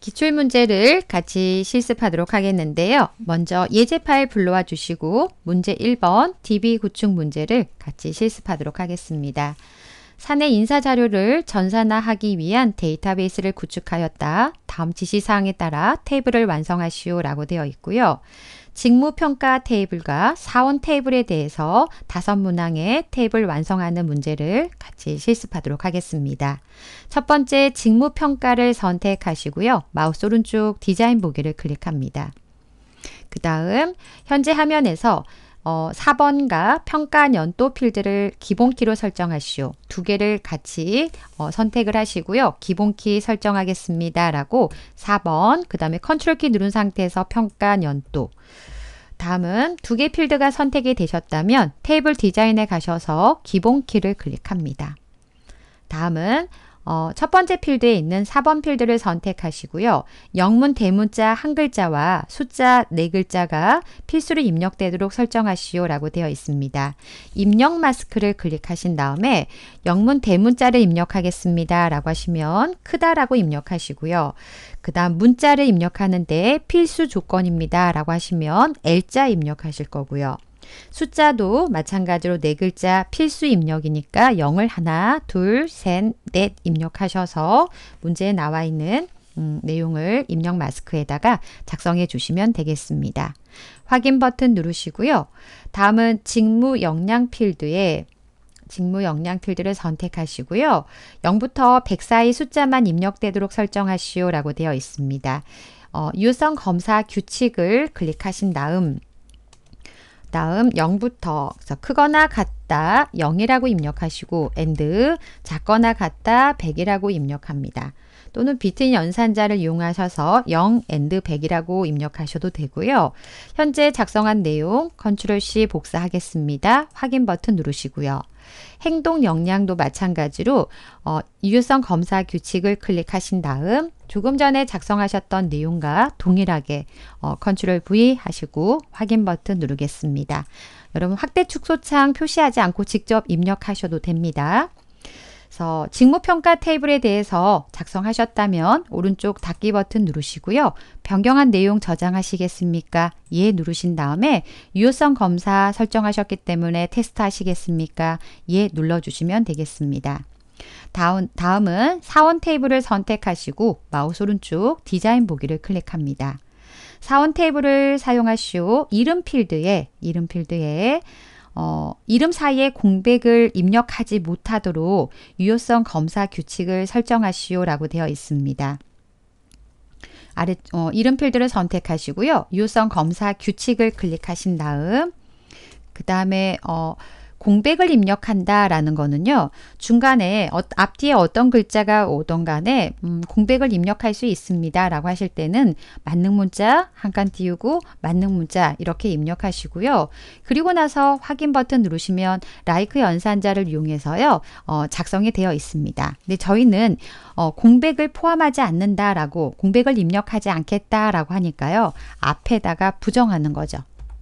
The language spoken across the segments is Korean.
기출문제를 같이 실습하도록 하겠는데요. 먼저 예제 파일 불러와 주시고 문제 1번 DB 구축 문제를 같이 실습하도록 하겠습니다. 사내 인사 자료를 전산화하기 위한 데이터베이스를 구축하였다. 다음 지시사항에 따라 테이블을 완성하시오 라고 되어 있고요. 직무평가 테이블과 사원 테이블에 대해서 다섯 문항의 테이블 완성하는 문제를 같이 실습하도록 하겠습니다. 첫 번째 직무평가를 선택하시고요. 마우스 오른쪽 디자인 보기를 클릭합니다. 그 다음 현재 화면에서 어, 4번과 평가 연도 필드를 기본키로 설정하시오. 두 개를 같이 어, 선택을 하시고요. 기본키 설정하겠습니다. 라고 4번, 그 다음에 컨트롤키 누른 상태에서 평가 연도. 다음은 두 개 필드가 선택이 되셨다면 테이블 디자인에 가셔서 기본키를 클릭합니다. 다음은 어, 첫 번째 필드에 있는 4번 필드를 선택하시고요. 영문 대문자 한 글자와 숫자 네 글자가 필수로 입력되도록 설정하시오 라고 되어 있습니다. 입력 마스크를 클릭하신 다음에 영문 대문자를 입력하겠습니다 라고 하시면 크다라고 입력하시고요. 그 다음 문자를 입력하는데 필수 조건입니다 라고 하시면 L자 입력하실 거고요. 숫자도 마찬가지로 네 글자 필수 입력이니까 0을 하나, 둘, 셋, 넷 입력하셔서 문제에 나와 있는 음, 내용을 입력 마스크에다가 작성해 주시면 되겠습니다. 확인 버튼 누르시고요. 다음은 직무 역량 필드에 직무 역량 필드를 선택하시고요. 0부터 100 사이 숫자만 입력되도록 설정하시오 라고 되어 있습니다. 어, 유성 검사 규칙을 클릭하신 다음 다음 0부터 크거나 같다 0이라고 입력하시고 and 작거나 같다 100이라고 입력합니다. 또는 비트인 연산자를 이용하셔서 0 and 100이라고 입력하셔도 되고요. 현재 작성한 내용 컨트롤 C 복사하겠습니다. 확인 버튼 누르시고요. 행동 역량도 마찬가지로 어, 유효성 검사 규칙을 클릭하신 다음 조금 전에 작성하셨던 내용과 동일하게 어, 컨트롤 V 하시고 확인 버튼 누르겠습니다. 여러분 확대 축소창 표시하지 않고 직접 입력하셔도 됩니다. 그래서 직무평가 테이블에 대해서 작성하셨다면 오른쪽 닫기 버튼 누르시고요. 변경한 내용 저장하시겠습니까? 예 누르신 다음에 유효성 검사 설정하셨기 때문에 테스트 하시겠습니까? 예 눌러주시면 되겠습니다. 다음, 다음은 사원 테이블을 선택하시고 마우스 오른쪽 디자인 보기를 클릭합니다. 사원 테이블을 사용하시오 이름 필드에 이름 필드에 어, 이름 사이에 공백을 입력하지 못하도록 유효성 검사 규칙을 설정하시오라고 되어 있습니다. 아래 어, 이름 필드를 선택하시고요. 유효성 검사 규칙을 클릭하신 다음 그 다음에 어, 공백을 입력한다 라는 거는요. 중간에 어, 앞뒤에 어떤 글자가 오던 간에 음, 공백을 입력할 수 있습니다 라고 하실 때는 만능 문자 한 칸 띄우고 만능 문자 이렇게 입력하시고요. 그리고 나서 확인 버튼 누르시면 라이크 연산자를 이용해서요. 어, 작성이 되어 있습니다. 근데 저희는 어, 공백을 포함하지 않는다 라고 공백을 입력하지 않겠다 라고 하니까요. 앞에다가 부정하는 거죠.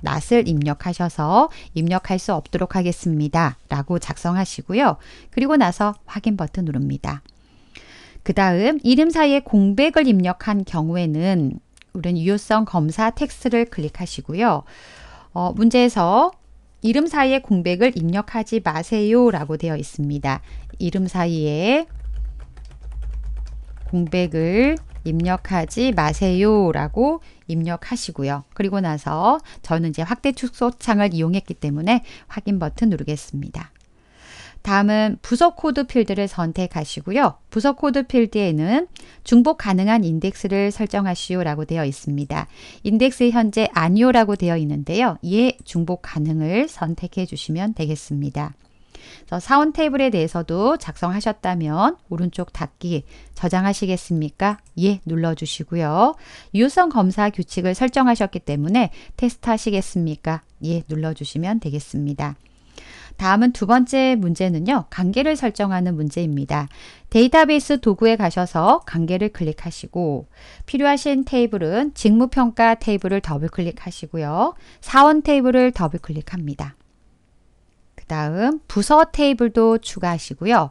낫을 입력하셔서 입력할 수 없도록 하겠습니다. 라고 작성하시고요. 그리고 나서 확인 버튼 누릅니다. 그 다음 이름 사이에 공백을 입력한 경우에는 우리는 유효성 검사 텍스트를 클릭하시고요. 어, 문제에서 이름 사이에 공백을 입력하지 마세요 라고 되어 있습니다. 이름 사이에 공백을 입력하지 마세요라고 입력하시고요. 그리고 나서 저는 이제 확대 축소 창을 이용했기 때문에 확인 버튼 누르겠습니다. 다음은 부서 코드 필드를 선택하시고요. 부서 코드 필드에는 중복 가능한 인덱스를 설정하시오라고 되어 있습니다. 인덱스 현재 아니오라고 되어 있는데요. 예, 중복 가능을 선택해 주시면 되겠습니다. 사원 테이블에 대해서도 작성하셨다면 오른쪽 닫기 저장하시겠습니까? 예 눌러주시고요. 유효성 검사 규칙을 설정하셨기 때문에 테스트 하시겠습니까? 예 눌러주시면 되겠습니다. 다음은 두 번째 문제는요. 관계를 설정하는 문제입니다. 데이터베이스 도구에 가셔서 관계를 클릭하시고 필요하신 테이블은 직무평가 테이블을 더블클릭하시고요. 사원 테이블을 더블클릭합니다. 다음 부서 테이블도 추가하시고요.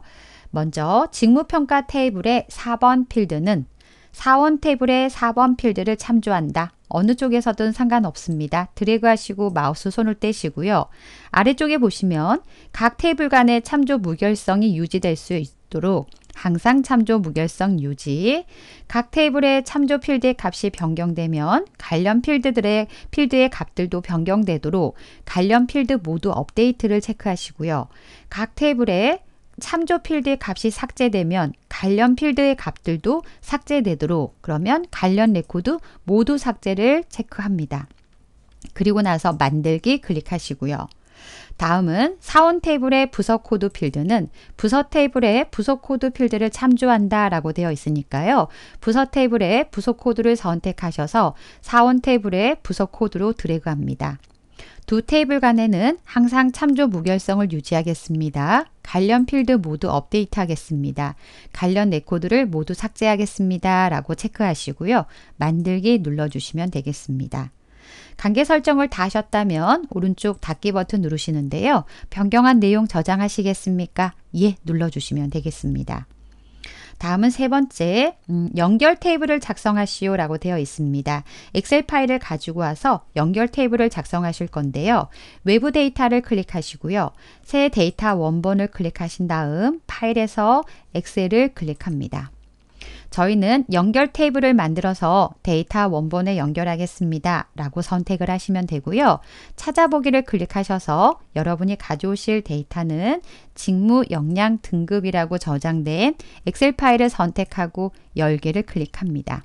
먼저 직무평가 테이블의 4번 필드는 사원 테이블의 4번 필드를 참조한다. 어느 쪽에서든 상관없습니다. 드래그 하시고 마우스 손을 떼시고요. 아래쪽에 보시면 각 테이블 간의 참조 무결성이 유지될 수 있도록 항상 참조 무결성 유지. 각 테이블의 참조 필드의 값이 변경되면 관련 필드들의 필드의 값들도 변경되도록 관련 필드 모두 업데이트를 체크하시고요. 각 테이블에 참조 필드의 값이 삭제되면 관련 필드의 값들도 삭제되도록 그러면 관련 레코드 모두 삭제를 체크합니다. 그리고 나서 만들기 클릭하시고요. 다음은 사원 테이블의 부서 코드 필드는 부서 테이블의 부서 코드 필드를 참조한다 라고 되어 있으니까요. 부서 테이블의 부서 코드를 선택하셔서 사원 테이블의 부서 코드로 드래그합니다. 두 테이블 간에는 항상 참조 무결성을 유지하겠습니다. 관련 필드 모두 업데이트 하겠습니다. 관련 레코드를 모두 삭제하겠습니다. 라고 체크하시고요. 만들기 눌러주시면 되겠습니다. 관계 설정을 다 하셨다면 오른쪽 닫기 버튼 누르시는데요. 변경한 내용 저장하시겠습니까? 예 눌러주시면 되겠습니다. 다음은 세 번째, 음, 연결 테이블을 작성하시오 라고 되어 있습니다. 엑셀 파일을 가지고 와서 연결 테이블을 작성하실 건데요. 외부 데이터를 클릭하시고요. 새 데이터 원본을 클릭하신 다음 파일에서 엑셀을 클릭합니다. 저희는 연결 테이블을 만들어서 데이터 원본에 연결하겠습니다. 라고 선택을 하시면 되고요. 찾아보기를 클릭하셔서 여러분이 가져오실 데이터는 직무 역량 등급이라고 저장된 엑셀 파일을 선택하고 열개를 클릭합니다.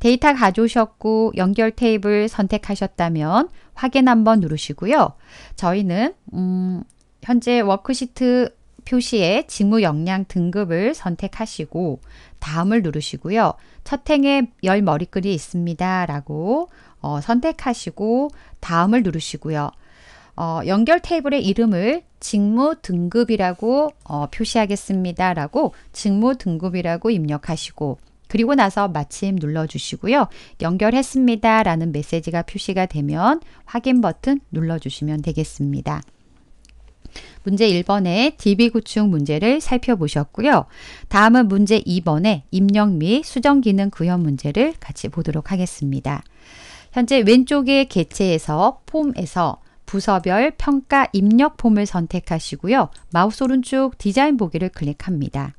데이터 가져오셨고 연결 테이블 선택하셨다면 확인 한번 누르시고요. 저희는 음, 현재 워크시트 표시에 직무 역량 등급을 선택하시고 다음을 누르시고요. 첫 행에 열 머리글이 있습니다. 라고 어, 선택하시고 다음을 누르시고요. 어, 연결 테이블의 이름을 직무 등급이라고 어, 표시하겠습니다. 라고 직무 등급이라고 입력하시고 그리고 나서 마침 눌러주시고요. 연결했습니다. 라는 메시지가 표시가 되면 확인 버튼 눌러주시면 되겠습니다. 문제 1번의 DB 구축 문제를 살펴보셨고요. 다음은 문제 2번의 입력 및 수정 기능 구현 문제를 같이 보도록 하겠습니다. 현재 왼쪽의 개체에서 폼에서 부서별 평가 입력 폼을 선택하시고요. 마우스 오른쪽 디자인 보기를 클릭합니다.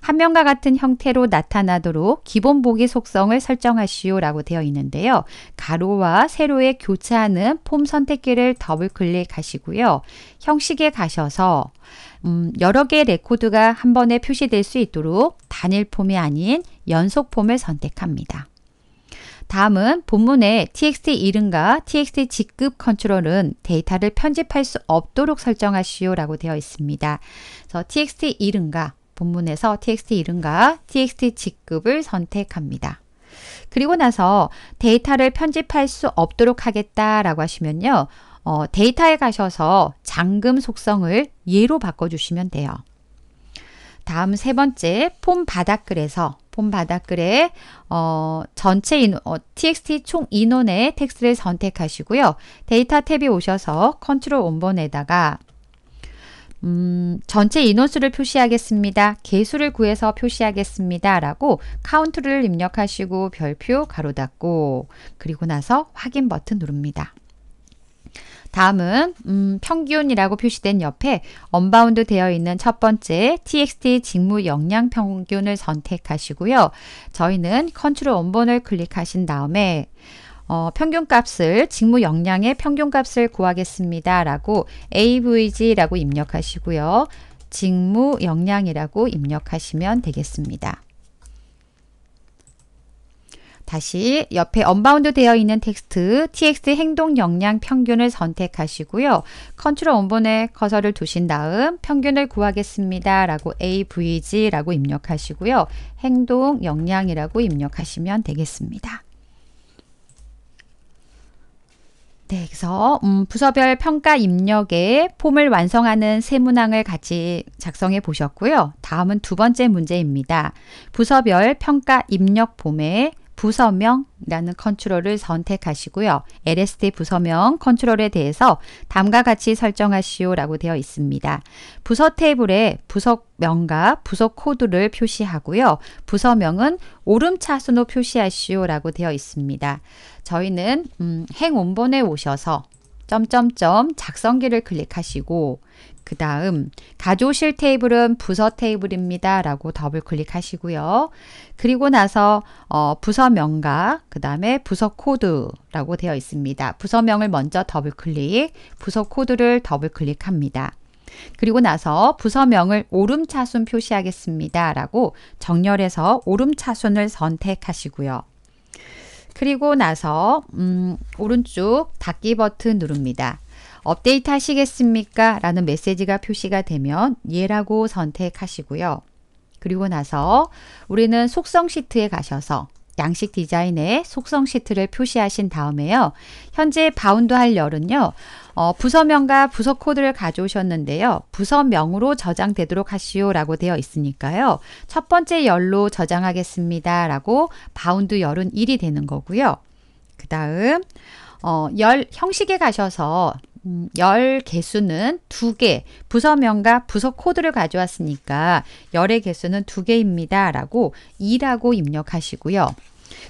한명과 같은 형태로 나타나도록 기본 보기 속성을 설정하시오라고 되어 있는데요. 가로와 세로에 교차하는 폼 선택기를 더블 클릭하시고요. 형식에 가셔서 음, 여러 개의 레코드가 한 번에 표시될 수 있도록 단일 폼이 아닌 연속 폼을 선택합니다. 다음은 본문에 txt 이름과 txt 직급 컨트롤은 데이터를 편집할 수 없도록 설정하시오라고 되어 있습니다. 그래서 txt 이름과 본문에서 txt 이름과 txt 직급을 선택합니다. 그리고 나서 데이터를 편집할 수 없도록 하겠다라고 하시면요. 어, 데이터에 가셔서 잠금 속성을 예로 바꿔주시면 돼요. 다음 세 번째 폼 바닥글에서 폼 바닥글에 어, 전체 인원, 어, txt 총 인원의 텍스트를 선택하시고요. 데이터 탭이 오셔서 컨트롤 원본에다가 음, 전체 인원수를 표시하겠습니다. 개수를 구해서 표시하겠습니다. 라고 카운트를 입력하시고 별표 가로 닫고 그리고 나서 확인 버튼 누릅니다. 다음은 음, 평균이라고 표시된 옆에 언바운드 되어 있는 첫 번째 txt 직무 역량 평균을 선택하시고요. 저희는 컨트롤 원본을 클릭하신 다음에 어, 평균값을 직무 역량의 평균값을 구하겠습니다. 라고 avg라고 입력하시고요. 직무 역량이라고 입력하시면 되겠습니다. 다시 옆에 언바운드 되어 있는 텍스트 tx 행동 역량 평균을 선택하시고요. 컨트롤 원본에 커서를 두신 다음 평균을 구하겠습니다. 라고 avg라고 입력하시고요. 행동 역량이라고 입력하시면 되겠습니다. 네, 그래서 음, 부서별 평가 입력에 폼을 완성하는 세 문항을 같이 작성해 보셨고요. 다음은 두 번째 문제입니다. 부서별 평가 입력 폼에 부서명이라는 컨트롤을 선택하시고요. lst 부서명 컨트롤에 대해서 다음과 같이 설정하시오 라고 되어 있습니다. 부서 테이블에 부서명과 부서 코드를 표시하고요. 부서명은 오름차순으로 표시하시오 라고 되어 있습니다. 저희는 음, 행원본에 오셔서 점점점 작성기를 클릭하시고 그 다음 가조실 테이블은 부서 테이블입니다. 라고 더블 클릭하시고요. 그리고 나서 어, 부서명과 그 다음에 부서 코드라고 되어 있습니다. 부서명을 먼저 더블 클릭, 부서 코드를 더블 클릭합니다. 그리고 나서 부서명을 오름차순 표시하겠습니다. 라고 정렬해서 오름차순을 선택하시고요. 그리고 나서 음, 오른쪽 닫기 버튼 누릅니다. 업데이트 하시겠습니까? 라는 메시지가 표시가 되면 예라고 선택하시고요. 그리고 나서 우리는 속성 시트에 가셔서 양식 디자인의 속성 시트를 표시하신 다음에요. 현재 바운드 할 열은요. 어, 부서명과 부서 코드를 가져오셨는데요. 부서명으로 저장되도록 하시오 라고 되어 있으니까요. 첫 번째 열로 저장하겠습니다 라고 바운드 열은 1이 되는 거고요. 그 다음 어, 열 형식에 가셔서 음, 열 개수는 두개 부서명과 부서 코드를 가져왔으니까 열의 개수는 두개입니다 라고 2라고 입력하시고요.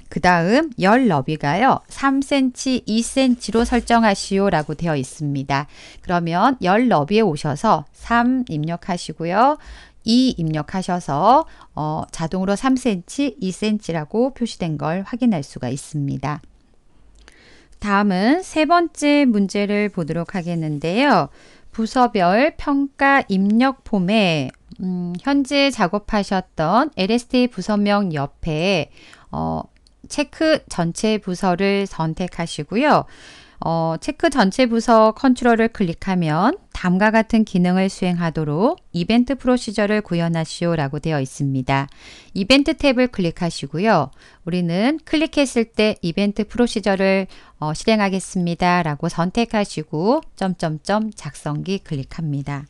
그 다음 열 너비가요. 3cm, 2cm로 설정하시오 라고 되어 있습니다. 그러면 열 너비에 오셔서 3 입력하시고요. 2 입력하셔서 어, 자동으로 3cm, 2cm라고 표시된 걸 확인할 수가 있습니다. 다음은 세 번째 문제를 보도록 하겠는데요. 부서별 평가 입력 폼에 음, 현재 작업하셨던 LST 부서명 옆에 어, 체크 전체 부서를 선택하시고요. 어, 체크 전체 부서 컨트롤을 클릭하면 다음과 같은 기능을 수행하도록 이벤트 프로시저를 구현하시오 라고 되어 있습니다. 이벤트 탭을 클릭하시고요. 우리는 클릭했을 때 이벤트 프로시저를 어, 실행하겠습니다 라고 선택하시고 점점점 작성기 클릭합니다.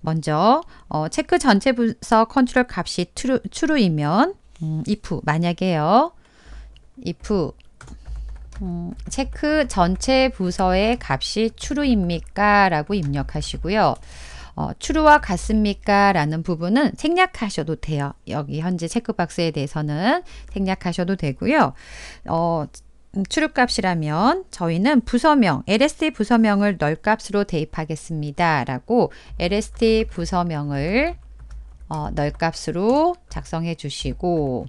먼저 어, 체크 전체 부서 컨트롤 값이 true, true이면 음, if 만약에요. if 음, 체크 전체 부서의 값이 true입니까? 라고 입력하시고요. 어, true와 같습니까? 라는 부분은 생략하셔도 돼요. 여기 현재 체크박스에 대해서는 생략하셔도 되고요. 어, 출입값이라면 음, 저희는 부서명, LST 부서명을 널값으로 대입하겠습니다. 라고 LST 부서명을 어, 널값으로 작성해 주시고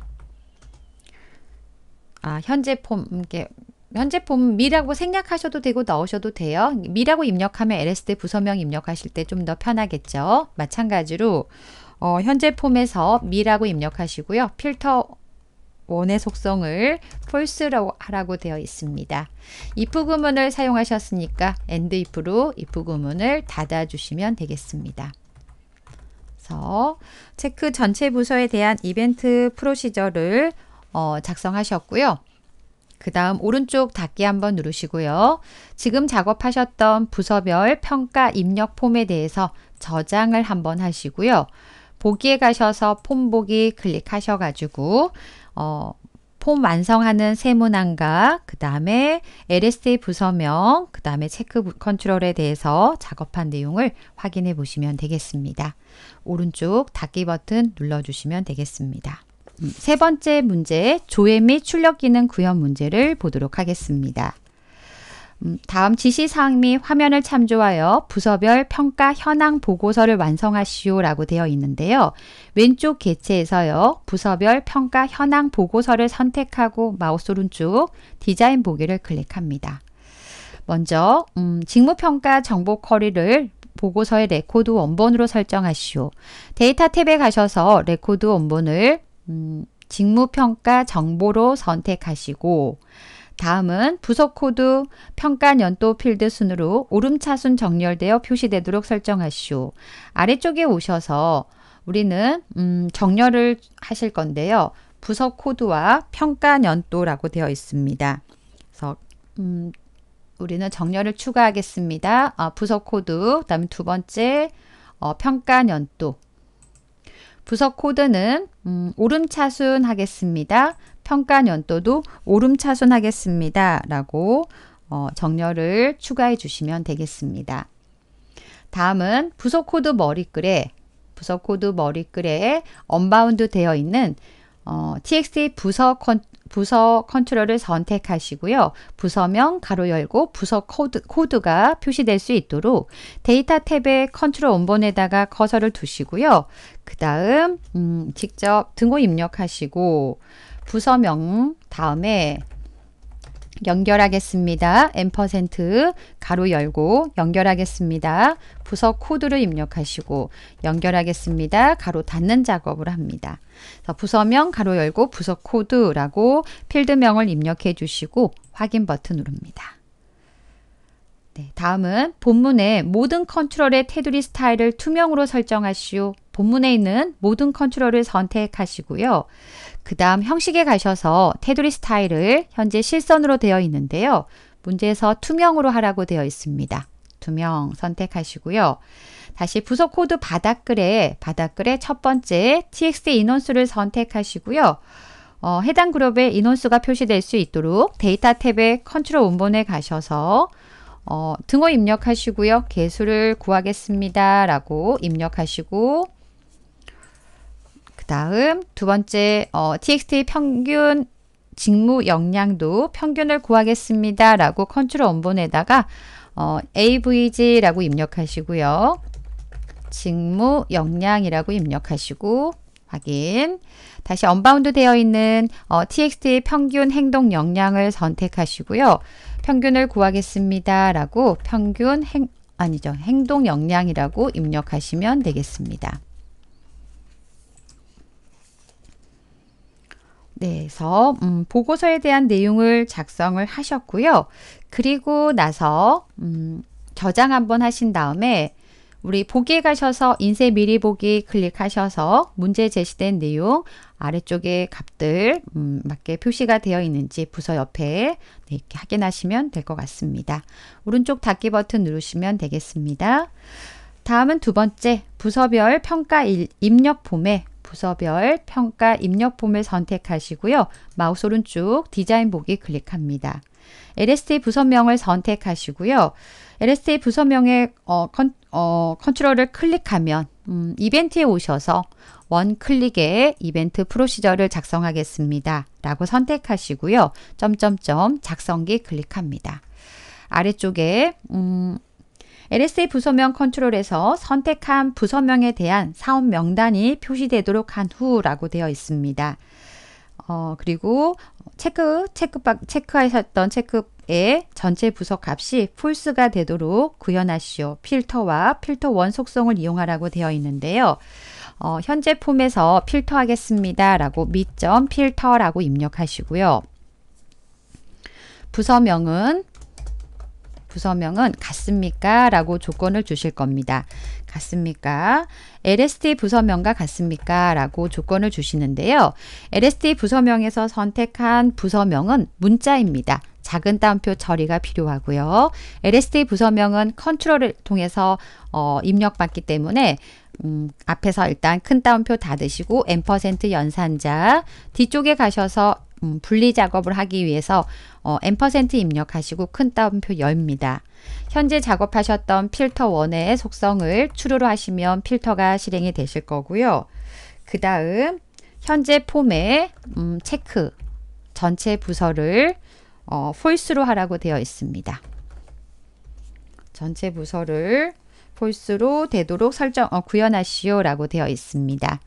아, 현재 폼, 이게 현재 폼 미라고 생략하셔도 되고 넣으셔도 돼요. 미라고 입력하면 LSD 부서명 입력하실 때 좀 더 편하겠죠. 마찬가지로 어, 현재 폼에서 미라고 입력하시고요. 필터 원의 속성을 false라고 하라고 되어 있습니다. if 구문을 사용하셨으니까 and if로 if 구문을 닫아주시면 되겠습니다. 그래서 체크 전체 부서에 대한 이벤트 프로시저를 어, 작성하셨고요. 그 다음 오른쪽 닫기 한번 누르시고요. 지금 작업하셨던 부서별 평가 입력 폼에 대해서 저장을 한번 하시고요. 보기에 가셔서 폼 보기 클릭하셔가지고 어, 폼 완성하는 세문안과 그 다음에 l s d 부서명, 그 다음에 체크 컨트롤에 대해서 작업한 내용을 확인해 보시면 되겠습니다. 오른쪽 닫기 버튼 눌러주시면 되겠습니다. 세 번째 문제, 조회 및 출력 기능 구현 문제를 보도록 하겠습니다. 음, 다음 지시사항 및 화면을 참조하여 부서별 평가 현황 보고서를 완성하시오 라고 되어 있는데요. 왼쪽 개체에서요. 부서별 평가 현황 보고서를 선택하고 마우스 오른쪽 디자인 보기를 클릭합니다. 먼저 음, 직무평가 정보 쿼리를 보고서의 레코드 원본으로 설정하시오. 데이터 탭에 가셔서 레코드 원본을 음, 직무평가 정보로 선택하시고 다음은 부서 코드 평가 연도 필드 순으로 오름차순 정렬되어 표시되도록 설정하시오. 아래쪽에 오셔서 우리는 음, 정렬을 하실 건데요. 부서 코드와 평가 연도라고 되어 있습니다. 그래서 음, 우리는 정렬을 추가하겠습니다. 어, 부서 코드, 그다음에 두 번째 어, 평가 연도, 부서 코드는 음, 오름차순 하겠습니다. 평가 연도도 오름차순 하겠습니다. 라고 어, 정렬을 추가해 주시면 되겠습니다. 다음은 부석 코드 머리글에 부석 코드 머리글에 언바운드 되어 있는 어, txt 부서, 컨, 부서 컨트롤을 선택하시고요. 부서명 가로 열고 부서 코드, 코드가 표시될 수 있도록 데이터 탭에 컨트롤 원본에다가 커서를 두시고요. 그 다음 음, 직접 등호 입력하시고 부서명 다음에 연결하겠습니다. 앰 가로 열고 연결하겠습니다. 부서 코드를 입력하시고 연결하겠습니다. 가로 닫는 작업을 합니다. 부서명 가로 열고 부서 코드라고 필드명을 입력해 주시고 확인 버튼 누릅니다. 네, 다음은 본문에 모든 컨트롤의 테두리 스타일을 투명으로 설정하시오. 본문에 있는 모든 컨트롤을 선택하시고요. 그 다음 형식에 가셔서 테두리 스타일을 현재 실선으로 되어 있는데요. 문제에서 투명으로 하라고 되어 있습니다. 투명 선택하시고요. 다시 부속 코드 바닥글에 바닥글에 첫 번째 txt 인원수를 선택하시고요. 어, 해당 그룹의 인원수가 표시될 수 있도록 데이터 탭에 컨트롤 원본에 가셔서 어, 등호 입력하시고요. 개수를 구하겠습니다. 라고 입력하시고 그 다음 두 번째 어, txt 평균 직무 역량도 평균을 구하겠습니다. 라고 컨트롤 원본에다가 어, avg라고 입력하시고요. 직무 역량이라고 입력하시고 확인 다시 언바운드 되어 있는 어, txt 평균 행동 역량을 선택하시고요. 평균을 구하겠습니다. 라고 평균 행, 아니죠. 행동 역량이라고 입력하시면 되겠습니다. 네, 그래서 음, 보고서에 대한 내용을 작성을 하셨고요. 그리고 나서 음, 저장 한번 하신 다음에 우리 보기에 가셔서 인쇄 미리 보기 클릭하셔서 문제 제시된 내용 아래쪽에 값들 음, 맞게 표시가 되어 있는지 부서 옆에 네, 이렇게 확인하시면 될 것 같습니다. 오른쪽 닫기 버튼 누르시면 되겠습니다. 다음은 두 번째 부서별 평가 일, 입력 폼에 부서별 평가 입력 폼을 선택하시고요. 마우스 오른쪽 디자인 보기 클릭합니다. LST 부서명을 선택하시고요. LST 부서명의 어, 컨, 어, 컨트롤을 클릭하면 음, 이벤트에 오셔서 원클릭에 이벤트 프로시저를 작성하겠습니다. 라고 선택하시고요. 점점점 작성기 클릭합니다. 아래쪽에 음, LSA 부서명 컨트롤에서 선택한 부서명에 대한 사업 명단이 표시되도록 한 후라고 되어 있습니다. 어, 그리고 체크, 체크, 체크하셨던 체크의 전체 부서 값이 풀스가 되도록 구현하시오. 필터와 필터 원속성을 이용하라고 되어 있는데요. 어, 현재 폼에서 필터 하겠습니다. 라고 밑점 필터라고 입력하시고요. 부서명은 부서명은 같습니까? 라고 조건을 주실 겁니다. 같습니까? LST 부서명과 같습니까? 라고 조건을 주시는데요. LST 부서명에서 선택한 부서명은 문자입니다. 작은 따옴표 처리가 필요하고요. LST 부서명은 컨트롤을 통해서 어, 입력받기 때문에 음, 앞에서 일단 큰 따옴표 닫으시고 M% 연산자 뒤쪽에 가셔서 음, 분리 작업을 하기 위해서 어, n% 입력하시고 큰 따옴표 열입니다. 현재 작업하셨던 필터 원의 속성을 true로 하시면 필터가 실행이 되실 거고요. 그 다음 현재 폼에 음, 체크 전체 부서를 어, false로 하라고 되어 있습니다. 전체 부서를 폴스로 되도록 설정 어, 구현하시오 라고 되어 있습니다.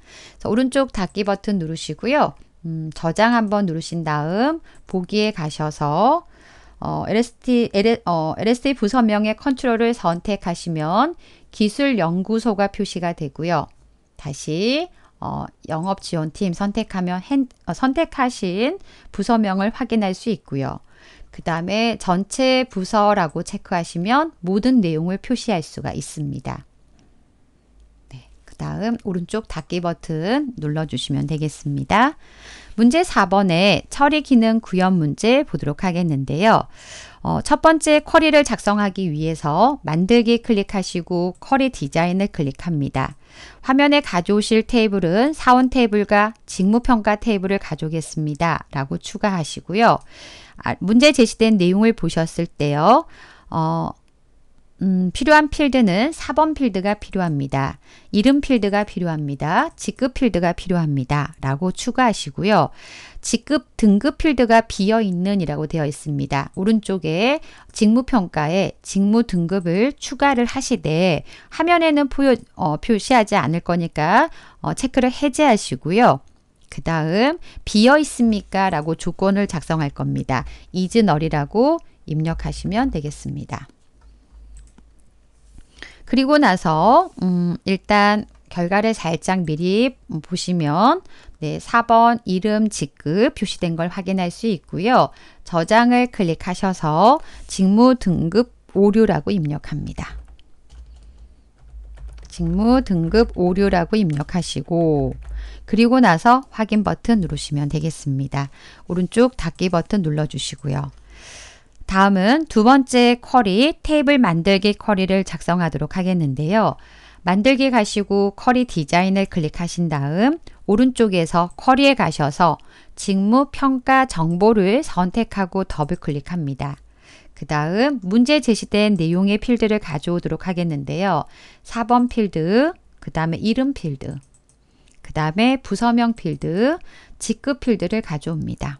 오른쪽 닫기 버튼 누르시고요. 음, 저장 한번 누르신 다음 보기에 가셔서 어, LST, l 어, LST 부서명의 컨트롤을 선택하시면 기술연구소가 표시가 되고요. 다시 어, 영업지원팀 선택하면 핸, 어, 선택하신 부서명을 확인할 수 있고요. 그 다음에 전체 부서라고 체크하시면 모든 내용을 표시할 수가 있습니다. 다음 오른쪽 닫기 버튼 눌러주시면 되겠습니다. 문제 4번에 처리 기능 구현 문제 보도록 하겠는데요. 어, 첫 번째 쿼리를 작성하기 위해서 만들기 클릭하시고 쿼리 디자인을 클릭합니다. 화면에 가져오실 테이블은 사원 테이블과 직무평가 테이블을 가져오겠습니다. 라고 추가하시고요. 아, 문제 제시된 내용을 보셨을 때요. 어, 음, 필요한 필드는 4번 필드가 필요합니다. 이름 필드가 필요합니다. 직급 필드가 필요합니다. 라고 추가하시고요. 직급 등급 필드가 비어있는 이라고 되어 있습니다. 오른쪽에 직무평가에 직무 등급을 추가를 하시되 화면에는 포요, 어, 표시하지 않을 거니까 어, 체크를 해제하시고요. 그 다음 비어 있습니까? 라고 조건을 작성할 겁니다. 이즈널이라고 입력하시면 되겠습니다. 그리고 나서 음, 일단 결과를 살짝 미리 보시면 네, 4번 이름, 직급 표시된 걸 확인할 수 있고요. 저장을 클릭하셔서 직무 등급 오류라고 입력합니다. 직무 등급 오류라고 입력하시고 그리고 나서 확인 버튼 누르시면 되겠습니다. 오른쪽 닫기 버튼 눌러주시고요. 다음은 두 번째 쿼리, 테이블 만들기 쿼리를 작성하도록 하겠는데요. 만들기 가시고 쿼리 디자인을 클릭하신 다음 오른쪽에서 쿼리에 가셔서 직무 평가 정보를 선택하고 더블 클릭합니다. 그 다음 문제 제시된 내용의 필드를 가져오도록 하겠는데요. 4번 필드, 그 다음에 이름 필드, 그 다음에 부서명 필드, 직급 필드를 가져옵니다.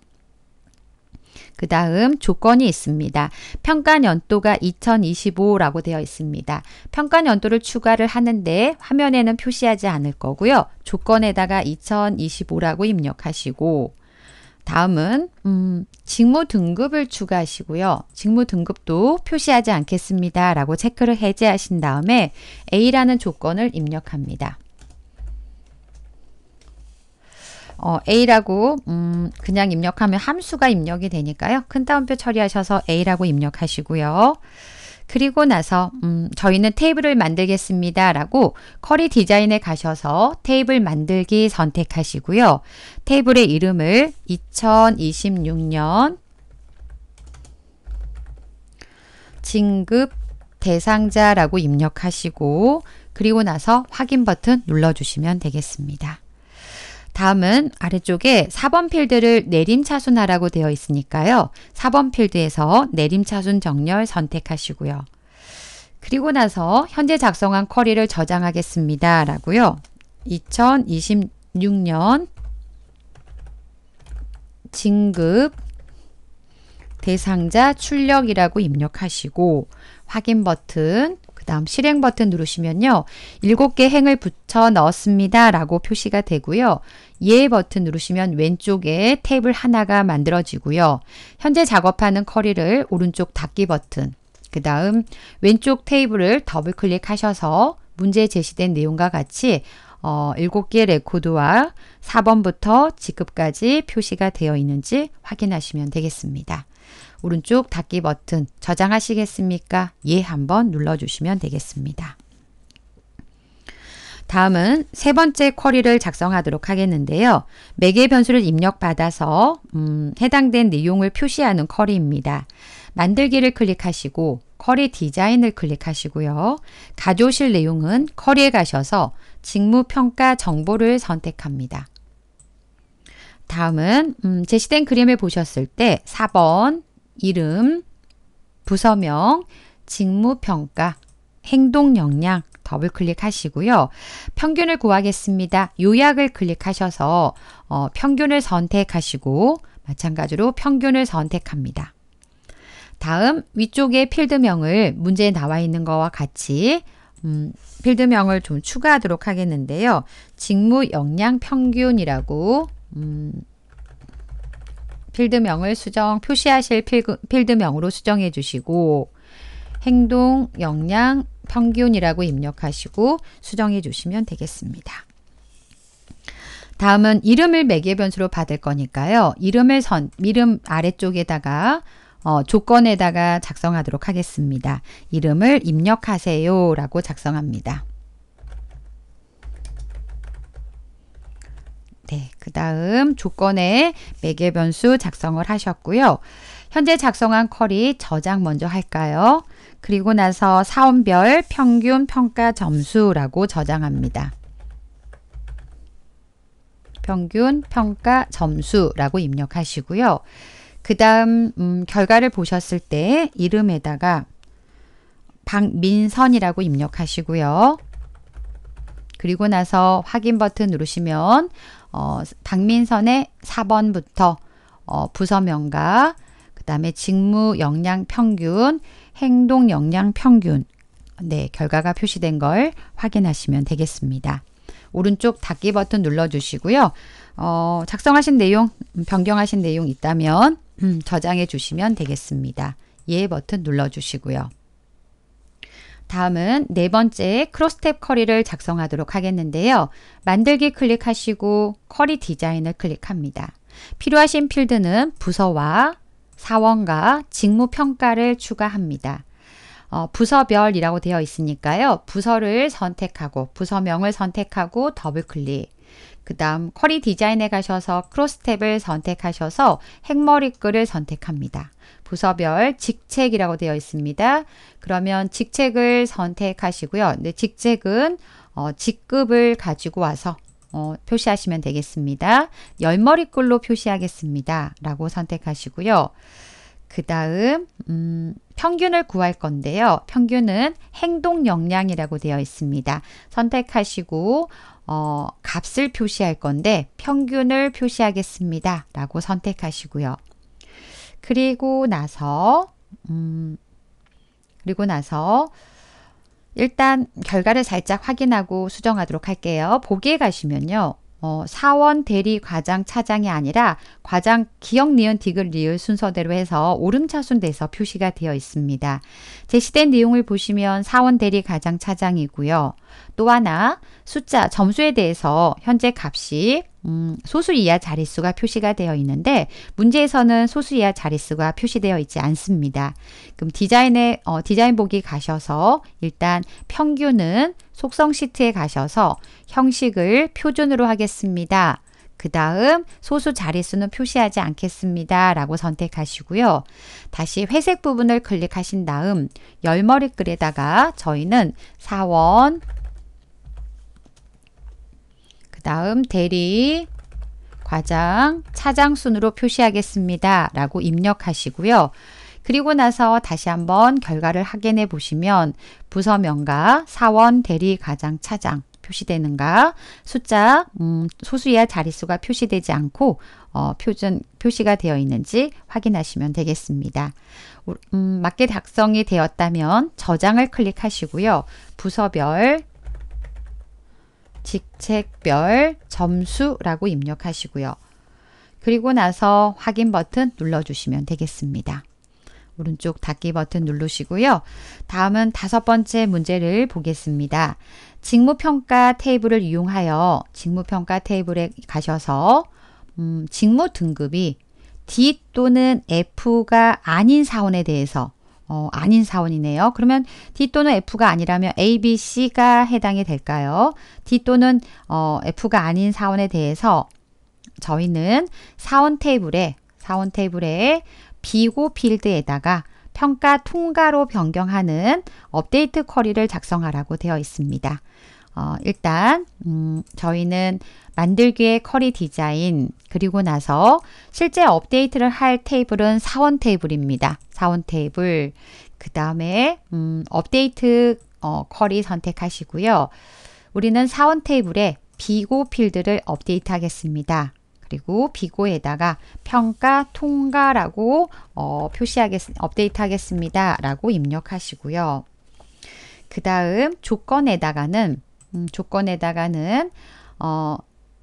그 다음 조건이 있습니다. 평가 연도가 2025라고 되어 있습니다. 평가 연도를 추가를 하는데 화면에는 표시하지 않을 거고요. 조건에다가 2025라고 입력하시고 다음은 음, 직무 등급을 추가하시고요. 직무 등급도 표시하지 않겠습니다. 라고 체크를 해제하신 다음에 A라는 조건을 입력합니다. 어, A라고 음, 그냥 입력하면 함수가 입력이 되니까요. 큰 따옴표 처리하셔서 A라고 입력하시고요. 그리고 나서 음, 저희는 테이블을 만들겠습니다 라고 커리 디자인에 가셔서 테이블 만들기 선택하시고요. 테이블의 이름을 2026년 진급 대상자라고 입력하시고 그리고 나서 확인 버튼 눌러주시면 되겠습니다. 다음은 아래쪽에 4번 필드를 내림차순하라고 되어 있으니까요. 4번 필드에서 내림차순 정렬 선택하시고요. 그리고 나서 현재 작성한 쿼리를 저장하겠습니다. 라고요. 2026년 진급 대상자 출력이라고 입력하시고 확인 버튼 그 다음 실행 버튼 누르시면요. 7개 행을 붙여 넣었습니다. 라고 표시가 되고요. 예 버튼 누르시면 왼쪽에 탭을 하나가 만들어지고요. 현재 작업하는 커리를 오른쪽 닫기 버튼, 그 다음 왼쪽 테이블을 더블 클릭하셔서 문제 제시된 내용과 같이 어, 7개 레코드와 4번부터 직급까지 표시가 되어 있는지 확인하시면 되겠습니다. 오른쪽 닫기 버튼 저장하시겠습니까? 예 한번 눌러주시면 되겠습니다. 다음은 세 번째 쿼리를 작성하도록 하겠는데요. 매개 변수를 입력받아서 음, 해당된 내용을 표시하는 쿼리입니다. 만들기를 클릭하시고 쿼리 디자인을 클릭하시고요. 가져오실 내용은 쿼리에 가셔서 직무평가 정보를 선택합니다. 다음은 음, 제시된 그림을 보셨을 때 4번 이름, 부서명, 직무평가, 행동역량, 더블 클릭하시고요. 평균을 구하겠습니다. 요약을 클릭하셔서 어, 평균을 선택하시고 마찬가지로 평균을 선택합니다. 다음 위쪽에 필드명을 문제에 나와 있는 것과 같이 음, 필드명을 좀 추가하도록 하겠는데요. 직무 역량 평균이라고 음, 필드명을 수정 표시하실 필드명으로 수정해 주시고 행동 역량 평균이라고 입력하시고 수정해 주시면 되겠습니다. 다음은 이름을 매개 변수로 받을 거니까요. 이름을 선, 이름 아래쪽에다가 어, 조건에다가 작성하도록 하겠습니다. 이름을 입력하세요 라고 작성합니다. 네, 그 다음 조건에 매개 변수 작성을 하셨고요. 현재 작성한 쿼리 저장 먼저 할까요? 그리고 나서 사원별 평균 평가 점수라고 저장합니다. 평균 평가 점수라고 입력하시고요. 그 다음 음, 결과를 보셨을 때 이름에다가 박민선이라고 입력하시고요. 그리고 나서 확인 버튼 누르시면 어, 박민선의 4번부터 어, 부서명과 그 다음에 직무 역량 평균 행동 역량 평균 네, 결과가 표시된 걸 확인하시면 되겠습니다. 오른쪽 닫기 버튼 눌러주시고요. 어, 작성하신 내용, 음, 변경하신 내용 있다면 음, 저장해 주시면 되겠습니다. 예 버튼 눌러주시고요. 다음은 네 번째 크로스탭 커리를 작성하도록 하겠는데요. 만들기 클릭하시고 커리 디자인을 클릭합니다. 필요하신 필드는 부서와 사원과 직무 평가를 추가합니다. 어, 부서별이라고 되어 있으니까요. 부서를 선택하고 부서명을 선택하고 더블 클릭. 그 다음 쿼리 디자인에 가셔서 크로스 탭을 선택하셔서 핵머리글을 선택합니다. 부서별 직책이라고 되어 있습니다. 그러면 직책을 선택하시고요. 근데 직책은 어, 직급을 가지고 와서 어, 표시하시면 되겠습니다. 열머리꼴로 표시하겠습니다. 라고 선택하시고요. 그 다음 음, 평균을 구할 건데요. 평균은 행동 역량이라고 되어 있습니다. 선택하시고 어, 값을 표시할 건데 평균을 표시하겠습니다. 라고 선택하시고요. 그리고 나서 음, 그리고 나서 일단 결과를 살짝 확인하고 수정하도록 할게요. 보기에 가시면요. 어, 사원 대리 과장 차장이 아니라 과장 기역 니은 디귿 리을 순서대로 해서 오름차순돼서 표시가 되어 있습니다. 제시된 내용을 보시면 사원 대리 과장 차장이고요. 또 하나 숫자 점수에 대해서 현재 값이 음, 소수 이하 자릿수가 표시가 되어 있는데 문제에서는 소수 이하 자릿수가 표시되어 있지 않습니다. 그럼 디자인에 어, 디자인 보기 가셔서 일단 평균은 속성 시트에 가셔서 형식을 표준으로 하겠습니다. 그 다음 소수 자릿수는 표시하지 않겠습니다. 라고 선택하시고요. 다시 회색 부분을 클릭하신 다음 열머리글에다가 저희는 사원 다음 대리, 과장, 차장 순으로 표시하겠습니다. 라고 입력하시고요. 그리고 나서 다시 한번 결과를 확인해 보시면 부서명과 사원, 대리, 과장, 차장 표시되는가 숫자 음, 소수이하 자릿수가 표시되지 않고 어, 표준 표시가 되어 있는지 확인하시면 되겠습니다. 음, 맞게 작성이 되었다면 저장을 클릭하시고요. 부서별 직책별 점수라고 입력하시고요. 그리고 나서 확인 버튼 눌러주시면 되겠습니다. 오른쪽 닫기 버튼 누르시고요. 다음은 다섯 번째 문제를 보겠습니다. 직무평가 테이블을 이용하여 직무평가 테이블에 가셔서 음, 직무 등급이 D 또는 F가 아닌 사원에 대해서 어, 아닌 사원이네요. 그러면 D 또는 F가 아니라면 A, B, C가 해당이 될까요? D 또는 어, F가 아닌 사원에 대해서 저희는 사원 테이블에 사원 테이블에 비고 필드에다가 평가 통과로 변경하는 업데이트 쿼리를 작성하라고 되어 있습니다. 어, 일단 음, 저희는 만들기의 커리 디자인 그리고 나서 실제 업데이트를 할 테이블은 사원 테이블입니다. 사원 테이블 그 다음에 음, 업데이트 어, 커리 선택하시고요. 우리는 사원 테이블에 비고 필드를 업데이트 하겠습니다. 그리고 비고에다가 평가 통과라고 어, 표시하겠 업데이트 하겠습니다. 라고 입력하시고요. 그 다음 조건에다가는 음, 조건에다가는 어,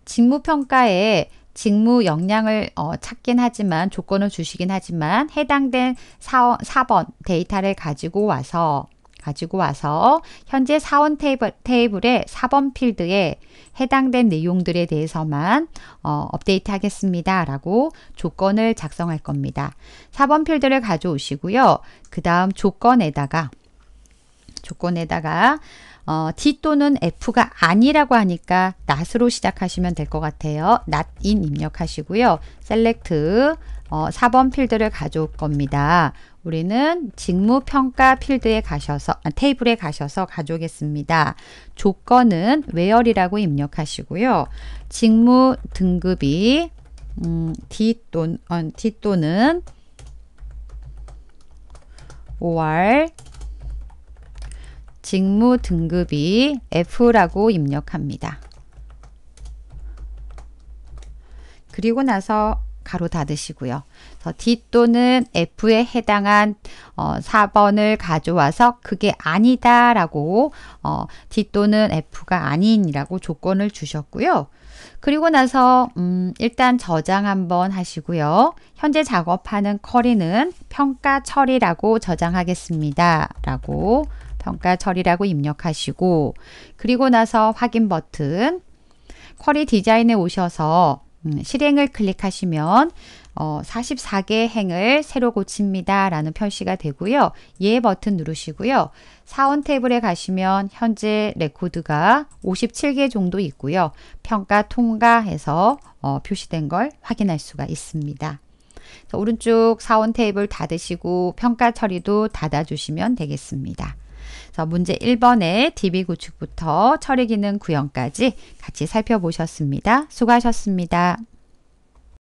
직무 평가에 직무 역량을 어, 찾긴 하지만 조건을 주시긴 하지만 해당된 사원, 4번 데이터를 가지고 와서 가지고 와서 현재 사원 테이블, 테이블의 4번 필드에 해당된 내용들에 대해서만 어, 업데이트 하겠습니다. 라고 조건을 작성할 겁니다. 4번 필드를 가져오시고요. 그 다음 조건에다가 조건에다가 어, D 또는 F가 아니라고 하니까 not으로 시작하시면 될 것 같아요. not in 입력하시고요. select 어, 4번 필드를 가져올 겁니다. 우리는 직무 평가 필드에 가셔서 아, 테이블에 가셔서 가져오겠습니다. 조건은 w 열이라고 입력하시고요. 직무 등급이 음, D, 또, 어, D 또는 OR 직무 등급이 F라고 입력합니다. 그리고 나서 가로 닫으시고요. D 또는 F에 해당한 어, 4번을 가져와서 그게 아니다 라고 어, D 또는 F가 아닌이라고 조건을 주셨고요. 그리고 나서 음, 일단 저장 한번 하시고요. 현재 작업하는 커리는 평가 처리라고 저장하겠습니다. 라고 평가처리라고 입력하시고 그리고 나서 확인 버튼 쿼리 디자인에 오셔서 음, 실행을 클릭하시면 4 어, 4개 행을 새로 고칩니다 라는 표시가 되고요. 예 버튼 누르시고요. 사원 테이블에 가시면 현재 레코드가 57개 정도 있고요. 평가 통과해서 어, 표시된 걸 확인할 수가 있습니다. 오른쪽 사원 테이블 닫으시고 평가 처리도 닫아주시면 되겠습니다. 그래서 문제 1번에 DB 구축부터 처리 기능 구현까지 같이 살펴보셨습니다. 수고하셨습니다.